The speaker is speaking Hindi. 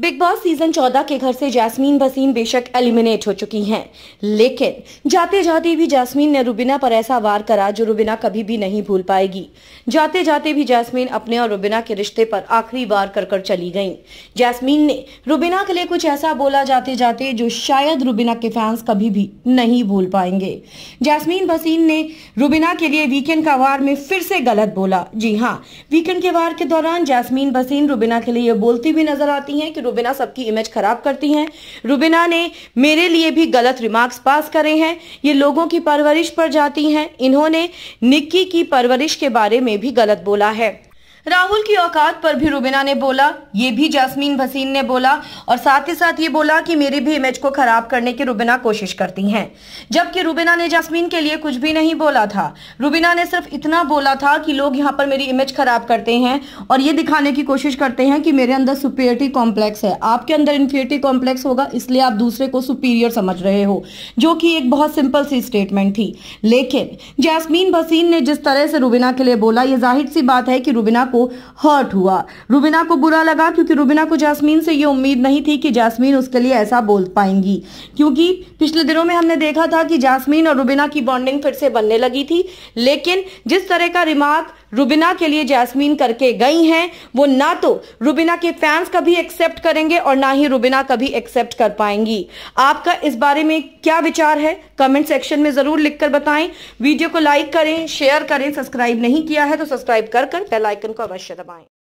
बिग बॉस सीजन 14 के घर से जैस्मीन बसीन बेशक एलिमिनेट हो चुकी हैं लेकिन जाते जाते भी जैस्मीन ने रुबिना पर ऐसा वार करा जो रुबिना कभी भी नहीं भूल पाएगी जाते जाते भी जैस्मीन अपने और रुबिना के रिश्ते पर आखिरी वार कर कर चली गईं जैस्मीन ने रुबिना के लिए कुछ ऐसा बोला जाते जाते जो शायद रुबिना के फैंस कभी भी नहीं भूल पाएंगे जैसमीन बसीन ने रूबिना के लिए वीकेंड का वार में फिर से गलत बोला जी हाँ वीकेंड के वार के दौरान जैस्मीन बसीन रूबिना के लिए ये बोलती भी नजर आती हैं कि रूबिना सबकी इमेज खराब करती हैं रूबिना ने मेरे लिए भी गलत रिमार्क्स पास करे हैं ये लोगों की परवरिश पर जाती हैं इन्होंने निक्की की परवरिश के बारे में भी गलत बोला है राहुल की औकात पर भी रुबिना ने बोला ये भी जासमीन भसीन ने बोला और साथ ही साथ ये बोला कि मेरी भी इमेज को खराब करने की रुबिना कोशिश करती हैं जबकि रुबिना ने जासमीन के लिए कुछ भी नहीं बोला था रुबिना ने सिर्फ इतना बोला था कि लोग यहाँ पर मेरी इमेज खराब करते हैं और ये दिखाने की कोशिश करते हैं कि मेरे अंदर सुपेरिटी कॉम्प्लेक्स है आपके अंदर इन्फियरिटी कॉम्प्लेक्स होगा इसलिए आप दूसरे को सुपीरियर समझ रहे हो जो कि एक बहुत सिंपल सी स्टेटमेंट थी लेकिन जासमीन भसीन ने जिस तरह से रुबिना के लिए बोला ये जाहिर सी बात है कि रुबिना को हर्ट हुआ रुबिना को बुरा लगा क्योंकि रुबिना को जैस्मीन से ये उम्मीद नहीं थी कि जैस्मीन उसके लिए ऐसा बोल पाएंगी क्योंकि पिछले दिनों में हमने देखा था कि जैस्मीन और रुबिना की बॉन्डिंग फिर से बनने लगी थी लेकिन जिस तरह का रिमार्क रुबिना के लिए जैस्मीन करके गई हैं वो ना तो रुबिना के फैंस कभी एक्सेप्ट करेंगे और ना ही रुबिना कभी एक्सेप्ट कर पाएंगी आपका इस बारे में क्या विचार है कमेंट सेक्शन में जरूर लिखकर बताएं वीडियो को लाइक करें शेयर करें सब्सक्राइब नहीं किया है तो सब्सक्राइब कर कर बेलाइकन को अवश्य दबाएं